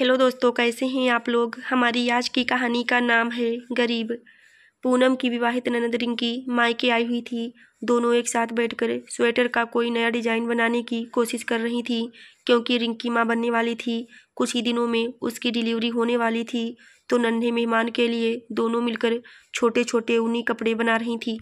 hello दोस्तों कैसे हैं आप लोग हमारी आज की कहानी का नाम है गरीब पूनम की विवाहित ननद रिंकी मायके आई हुई थी दोनों एक साथ बैठकर स्वेटर का कोई नया डिजाइन बनाने की कोशिश कर रही थी क्योंकि रिंकी माँ बनने वाली थी कुछ ही दिनों में उसकी डिलीवरी होने वाली थी तो नन्हे मेहमान के लिए दोनों मिलकर छोटे छोटे ऊनी कपड़े बना रही थी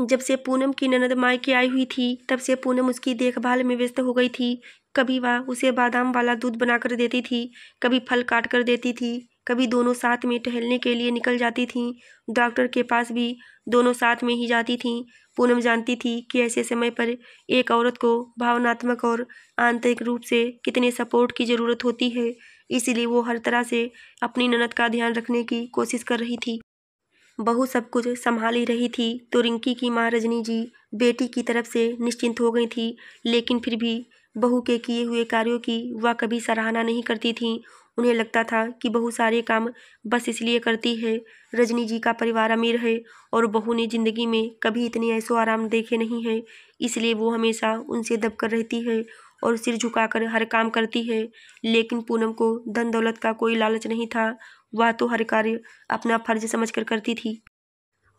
जब से पूनम की ननद मायके आई हुई थी तब से पूनम उसकी देखभाल में व्यस्त हो गई थी कभी वह उसे बादाम वाला दूध बनाकर देती थी कभी फल काट कर देती थी कभी दोनों साथ में टहलने के लिए निकल जाती थीं डॉक्टर के पास भी दोनों साथ में ही जाती थीं पूनम जानती थी कि ऐसे समय पर एक औरत को भावनात्मक और आंतरिक रूप से कितने सपोर्ट की ज़रूरत होती है इसलिए वो हर तरह से अपनी ननद का ध्यान रखने की कोशिश कर रही थी बहू सब कुछ संभाल ही रही थी तो रिंकी की माँ रजनी जी बेटी की तरफ से निश्चिंत हो गई थी लेकिन फिर भी बहू के किए हुए कार्यों की वह कभी सराहना नहीं करती थीं उन्हें लगता था कि बहुत सारे काम बस इसलिए करती है रजनी जी का परिवार अमीर है और बहू ने ज़िंदगी में कभी इतने ऐसो आराम देखे नहीं है इसलिए वो हमेशा उनसे दबकर रहती है और सिर झुकाकर हर काम करती है लेकिन पूनम को धन दौलत का कोई लालच नहीं था वह तो हर कार्य अपना फर्ज समझ कर करती थी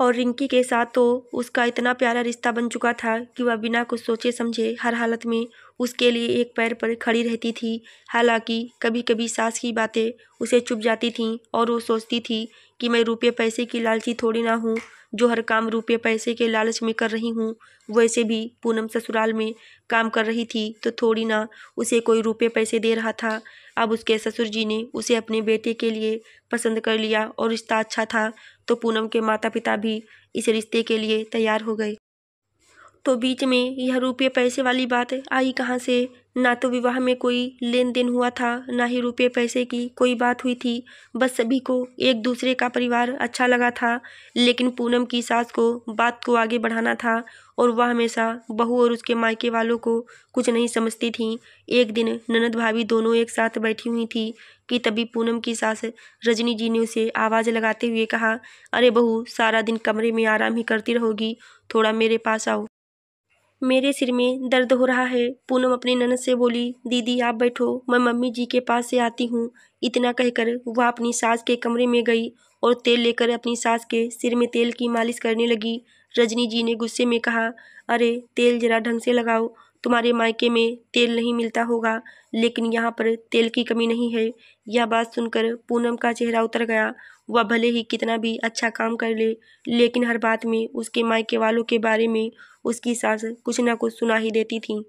और रिंकी के साथ तो उसका इतना प्यारा रिश्ता बन चुका था कि वह बिना कुछ सोचे समझे हर हालत में उसके लिए एक पैर पर खड़ी रहती थी हालांकि कभी कभी सास की बातें उसे चुप जाती थीं और वो सोचती थी कि मैं रुपये पैसे की लालची थोड़ी ना हूँ जो हर काम रुपये पैसे के लालच में कर रही हूँ वैसे भी पूनम ससुराल में काम कर रही थी तो थोड़ी ना उसे कोई रुपये पैसे दे रहा था अब उसके ससुर जी ने उसे अपने बेटे के लिए पसंद कर लिया और रिश्ता अच्छा था तो पूनम के माता पिता भी इस रिश्ते के लिए तैयार हो गए तो बीच में यह रुपये पैसे वाली बात आई कहाँ से ना तो विवाह में कोई लेन देन हुआ था ना ही रुपये पैसे की कोई बात हुई थी बस सभी को एक दूसरे का परिवार अच्छा लगा था लेकिन पूनम की सास को बात को आगे बढ़ाना था और वह हमेशा बहू और उसके मायके वालों को कुछ नहीं समझती थी एक दिन ननद भाभी दोनों एक साथ बैठी हुई थी कि तभी पूनम की सास रजनी जी ने उसे आवाज़ लगाते हुए कहा अरे बहू सारा दिन कमरे में आराम ही करती रहोगी थोड़ा मेरे पास आओ मेरे सिर में दर्द हो रहा है पूनम अपनी ननद से बोली दीदी आप बैठो मैं मम्मी जी के पास से आती हूँ इतना कहकर वह अपनी सास के कमरे में गई और तेल लेकर अपनी सास के सिर में तेल की मालिश करने लगी रजनी जी ने गुस्से में कहा अरे तेल जरा ढंग से लगाओ तुम्हारे मायके में तेल नहीं मिलता होगा लेकिन यहाँ पर तेल की कमी नहीं है यह बात सुनकर पूनम का चेहरा उतर गया वह भले ही कितना भी अच्छा काम कर ले लेकिन हर बात में उसके मायके वालों के बारे में उसकी सास कुछ ना कुछ सुना ही देती थी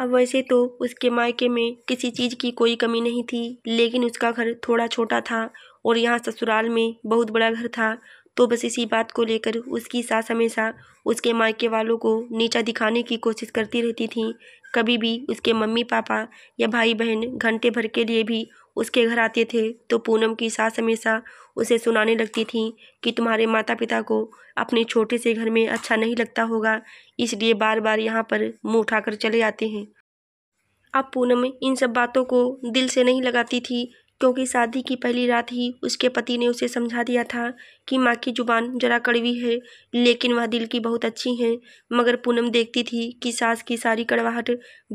अब वैसे तो उसके मायके में किसी चीज़ की कोई कमी नहीं थी लेकिन उसका घर थोड़ा छोटा था और यहाँ ससुराल में बहुत बड़ा घर था तो बस इसी बात को लेकर उसकी सास हमेशा उसके मायके वालों को नीचा दिखाने की कोशिश करती रहती थी कभी भी उसके मम्मी पापा या भाई बहन घंटे भर के लिए भी उसके घर आते थे तो पूनम की सास हमेशा उसे सुनाने लगती थी कि तुम्हारे माता पिता को अपने छोटे से घर में अच्छा नहीं लगता होगा इसलिए बार बार यहाँ पर मुँह उठाकर चले आते हैं अब पूनम इन सब बातों को दिल से नहीं लगाती थी क्योंकि शादी की पहली रात ही उसके पति ने उसे समझा दिया था कि माँ की ज़ुबान जरा कड़वी है लेकिन वह दिल की बहुत अच्छी है मगर पूनम देखती थी कि सास की सारी कड़वाहट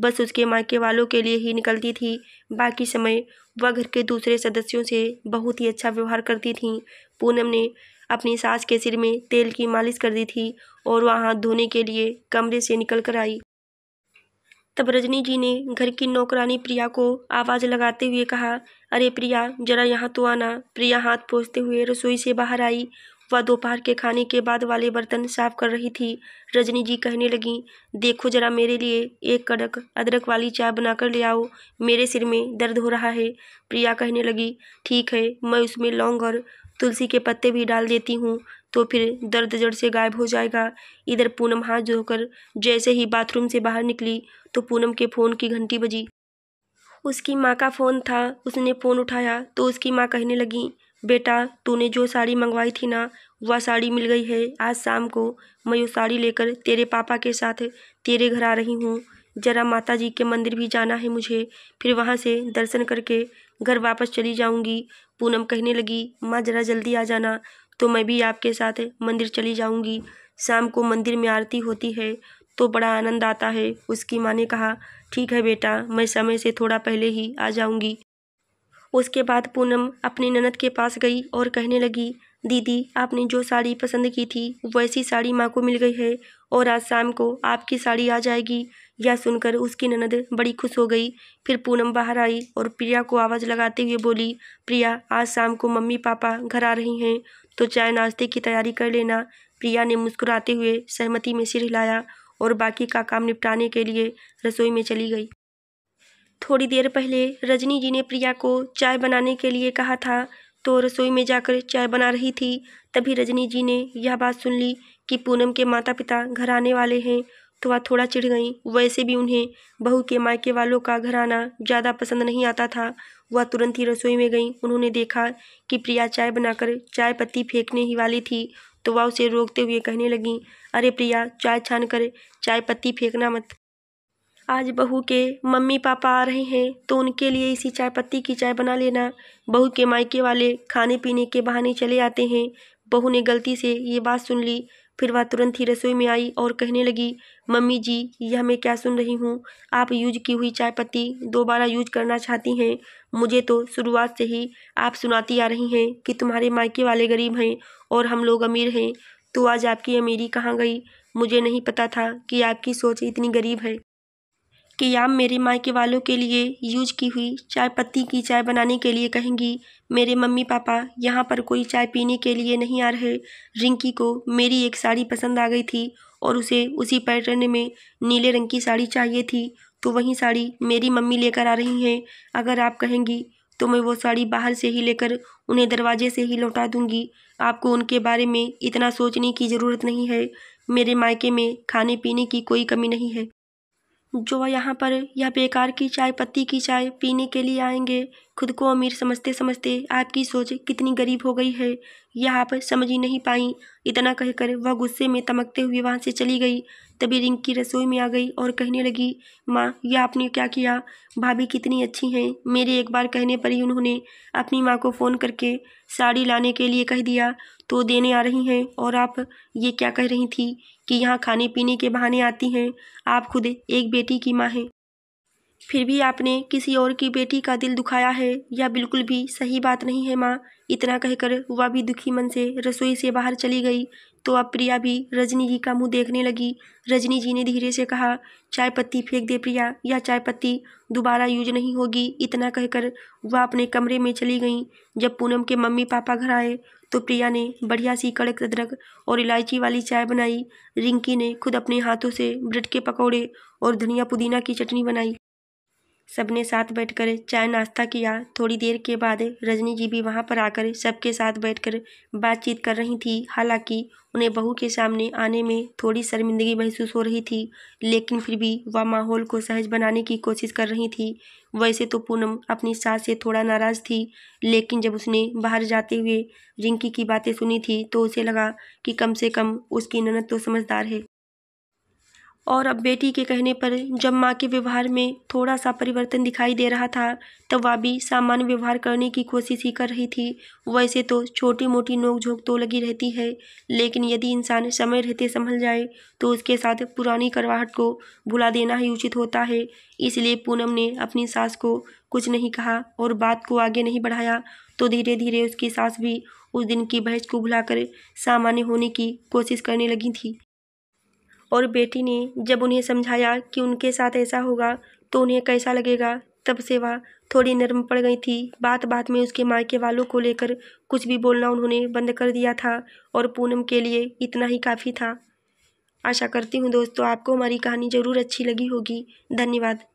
बस उसके मायके वालों के लिए ही निकलती थी बाकी समय वह घर के दूसरे सदस्यों से बहुत ही अच्छा व्यवहार करती थी पूनम ने अपनी सास के सिर में तेल की मालिश कर दी थी और वह हाथ धोने के लिए कमरे से निकल कर आई तब रजनी जी ने घर की नौकरानी प्रिया को आवाज़ लगाते हुए कहा अरे प्रिया जरा यहाँ तो आना प्रिया हाथ पोछते हुए रसोई से बाहर आई वह दोपहर के खाने के बाद वाले बर्तन साफ कर रही थी रजनी जी कहने लगी देखो जरा मेरे लिए एक कड़क अदरक वाली चाय बनाकर ले आओ मेरे सिर में दर्द हो रहा है प्रिया कहने लगी ठीक है मैं उसमें लौंग और तुलसी के पत्ते भी डाल देती हूँ तो फिर दर्द जड़ से गायब हो जाएगा इधर पूनम हाथ धोकर जैसे ही बाथरूम से बाहर निकली तो पूनम के फ़ोन की घंटी बजी उसकी माँ का फ़ोन था उसने फ़ोन उठाया तो उसकी माँ कहने लगी बेटा तूने जो साड़ी मंगवाई थी ना वह साड़ी मिल गई है आज शाम को मैं वो साड़ी लेकर तेरे पापा के साथ तेरे घर आ रही हूँ जरा माता जी के मंदिर भी जाना है मुझे फिर वहाँ से दर्शन करके घर वापस चली जाऊँगी पूनम कहने लगी माँ जरा जल्दी आ जाना तो मैं भी आपके साथ मंदिर चली जाऊँगी शाम को मंदिर में आरती होती है तो बड़ा आनंद आता है उसकी माँ ने कहा ठीक है बेटा मैं समय से थोड़ा पहले ही आ जाऊंगी उसके बाद पूनम अपनी ननद के पास गई और कहने लगी दीदी आपने जो साड़ी पसंद की थी वैसी साड़ी माँ को मिल गई है और आज शाम को आपकी साड़ी आ जाएगी यह सुनकर उसकी ननद बड़ी खुश हो गई फिर पूनम बाहर आई और प्रिया को आवाज़ लगाते हुए बोली प्रिया आज शाम को मम्मी पापा घर आ रही हैं तो चाय नाश्ते की तैयारी कर लेना प्रिया ने मुस्कुराते हुए सहमति में सिर हिलाया और बाकी का काम निपटाने के लिए रसोई में चली गई थोड़ी देर पहले रजनी जी ने प्रिया को चाय बनाने के लिए कहा था तो रसोई में जाकर चाय बना रही थी तभी रजनी जी ने यह बात सुन ली कि पूनम के माता पिता घर आने वाले हैं तो वह थोड़ा चिढ़ गई वैसे भी उन्हें बहू के मायके वालों का घर आना ज़्यादा पसंद नहीं आता था वह तुरंत ही रसोई में गई उन्होंने देखा कि प्रिया चाय बनाकर चाय पत्ती फेंकने ही वाली थी तो वह उसे रोकते हुए कहने लगी अरे प्रिया चाय छान कर चाय पत्ती फेंकना मत आज बहू के मम्मी पापा आ रहे हैं तो उनके लिए इसी चाय पत्ती की चाय बना लेना बहू के मायके वाले खाने पीने के बहाने चले आते हैं बहू ने गलती से ये बात सुन ली फिर वह तुरंत ही रसोई में आई और कहने लगी मम्मी जी यह मैं क्या सुन रही हूँ आप यूज की हुई चाय पत्ती दोबारा यूज करना चाहती हैं मुझे तो शुरुआत से ही आप सुनाती आ रही हैं कि तुम्हारे मायके वाले गरीब हैं और हम लोग अमीर हैं तो आज आपकी अमीरी कहाँ गई मुझे नहीं पता था कि आपकी सोच इतनी गरीब है कि आप मेरे मायके वालों के लिए यूज की हुई चाय पत्ती की चाय बनाने के लिए कहेंगी मेरे मम्मी पापा यहाँ पर कोई चाय पीने के लिए नहीं आ रहे रिंकी को मेरी एक साड़ी पसंद आ गई थी और उसे उसी पैटर्न में नीले रंग की साड़ी चाहिए थी तो वही साड़ी मेरी मम्मी लेकर आ रही हैं अगर आप कहेंगी तो मैं वो साड़ी बाहर से ही लेकर उन्हें दरवाजे से ही लौटा दूंगी आपको उनके बारे में इतना सोचने की ज़रूरत नहीं है मेरे मायके में खाने पीने की कोई कमी नहीं है जो यहाँ पर यह बेकार की चाय पत्ती की चाय पीने के लिए आएंगे खुद को अमीर समझते समझते आपकी सोच कितनी गरीब हो गई है यह आप समझ ही नहीं पाई इतना कहकर वह गुस्से में तमकते हुए वहाँ से चली गई तभी रिंकी रसोई में आ गई और कहने लगी माँ यह आपने क्या किया भाभी कितनी अच्छी हैं मेरे एक बार कहने पर ही उन्होंने अपनी माँ को फ़ोन करके साड़ी लाने के लिए कह दिया तो देने आ रही हैं और आप ये क्या कह रही थी कि यहाँ खाने पीने के बहाने आती हैं आप खुद एक बेटी की माँ हैं फिर भी आपने किसी और की बेटी का दिल दुखाया है यह बिल्कुल भी सही बात नहीं है माँ इतना कहकर वह भी दुखी मन से रसोई से बाहर चली गई तो अब प्रिया भी रजनी जी का मुंह देखने लगी रजनी जी ने धीरे से कहा चाय पत्ती फेंक दे प्रिया यह चाय पत्ती दोबारा यूज नहीं होगी इतना कहकर वह अपने कमरे में चली गई जब पूनम के मम्मी पापा घर आए तो प्रिया ने बढ़िया सी कड़क अदरक और इलायची वाली चाय बनाई रिंकी ने खुद अपने हाथों से ब्रेड के पकौड़े और धनिया पुदीना की चटनी बनाई सबने साथ बैठकर चाय नाश्ता किया थोड़ी देर के बाद रजनी जी भी वहाँ पर आकर सबके साथ बैठकर बातचीत कर रही थी हालांकि उन्हें बहू के सामने आने में थोड़ी शर्मिंदगी महसूस हो रही थी लेकिन फिर भी वह माहौल को सहज बनाने की कोशिश कर रही थी वैसे तो पूनम अपनी सास से थोड़ा नाराज़ थी लेकिन जब उसने बाहर जाते हुए रिंकी की बातें सुनी थी तो उसे लगा कि कम से कम उसकी ननद तो समझदार है और अब बेटी के कहने पर जब माँ के व्यवहार में थोड़ा सा परिवर्तन दिखाई दे रहा था तब वाबी सामान्य व्यवहार करने की कोशिश ही कर रही थी वैसे तो छोटी मोटी नोकझोंक तो लगी रहती है लेकिन यदि इंसान समय रहते संभल जाए तो उसके साथ पुरानी करवाहट को भुला देना ही उचित होता है इसलिए पूनम ने अपनी सास को कुछ नहीं कहा और बात को आगे नहीं बढ़ाया तो धीरे धीरे उसकी सास भी उस दिन की बहस को भुलाकर सामान्य होने की कोशिश करने लगी थी और बेटी ने जब उन्हें समझाया कि उनके साथ ऐसा होगा तो उन्हें कैसा लगेगा तब से वह थोड़ी नरम पड़ गई थी बात बात में उसके मायके वालों को लेकर कुछ भी बोलना उन्होंने बंद कर दिया था और पूनम के लिए इतना ही काफ़ी था आशा करती हूँ दोस्तों आपको हमारी कहानी ज़रूर अच्छी लगी होगी धन्यवाद